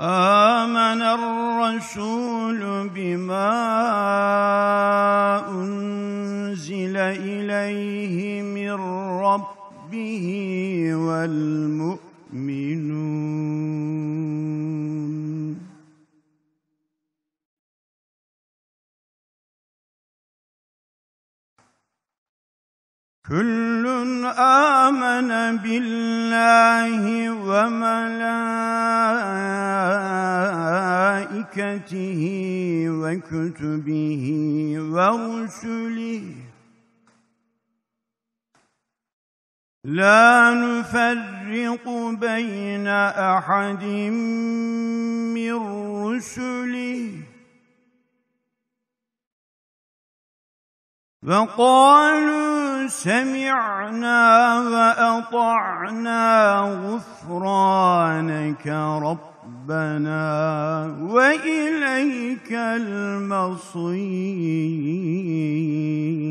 آمن الرسول بما أنزل إليه من ربه والمؤمنون كل امن بالله وملائكته وكتبه ورسله لا نفرق بين احد من رسله وقالوا سمعنا وأطعنا غفرانك ربنا وإليك المصير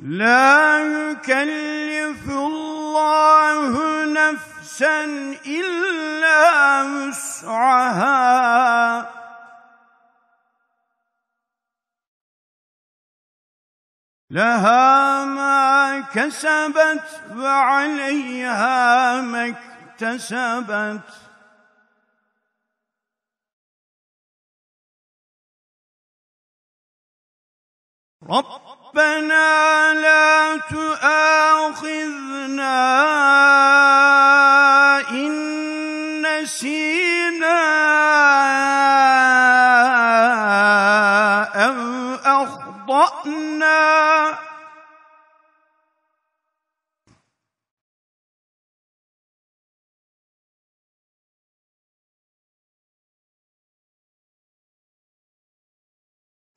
لا يكلف الله نفسا إلا وسعها لها ما كسبت وعليها ما اكتسبت ربنا لا تؤاخذنا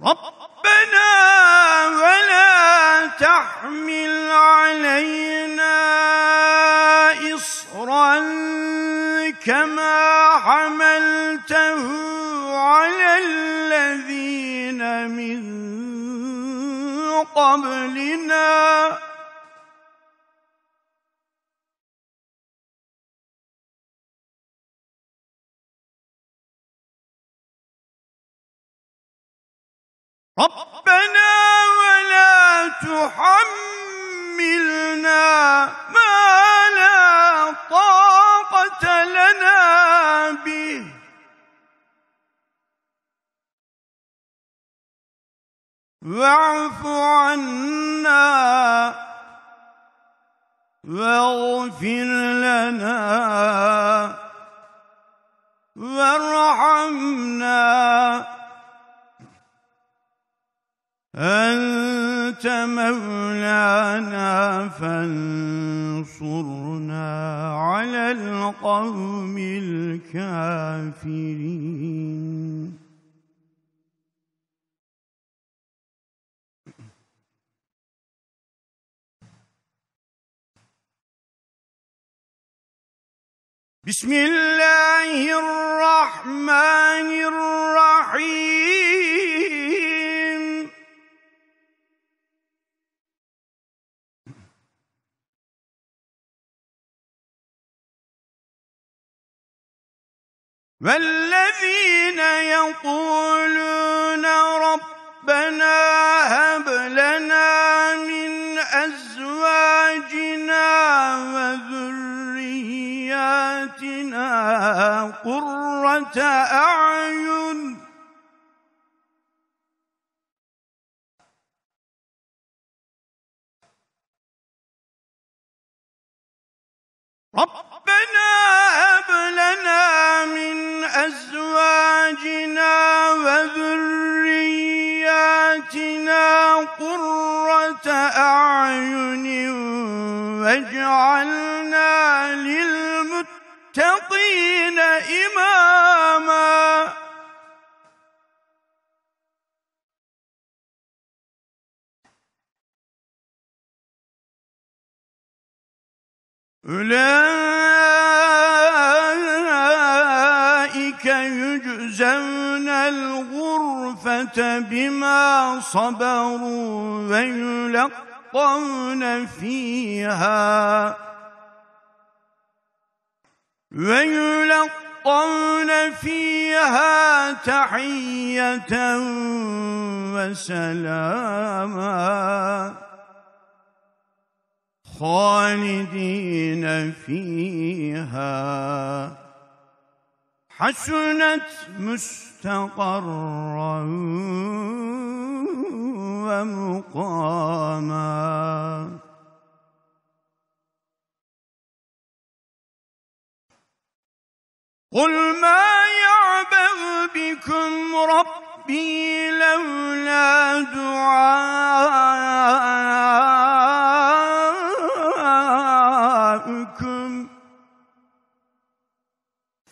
ربنا ولا تحمل علينا إصرا كما حملته على الذين من قبلنا ربنا ولا تحملنا ما لا طاقة لنا به واعف عنا واغفر لنا وارحمنا أنت مولانا فانصرنا على القوم الكافرين بسم الله الرحمن الرحيم والذين يقولون ربنا هب لنا من أزواجنا وذرياتنا قرة أعين ربنا هب لنا أعين واجعلنا للمتقين إماما أولئك بما صبروا ويلقون فيها ويلقون فيها تحية وسلاما خالدين فيها حسنت مستقرا ومقاما قل ما يعبأ بكم ربي لولا دعاءكم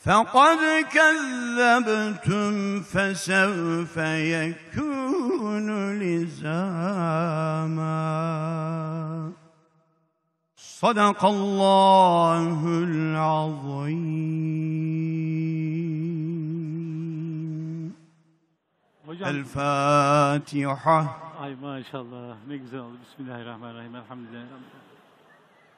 فقد كذبتم فسوف يكون لزاما صدق الله العظيم الفاتحة أي ما شاء الله نقزل بسم الله الرحمن الرحيم الحمد لله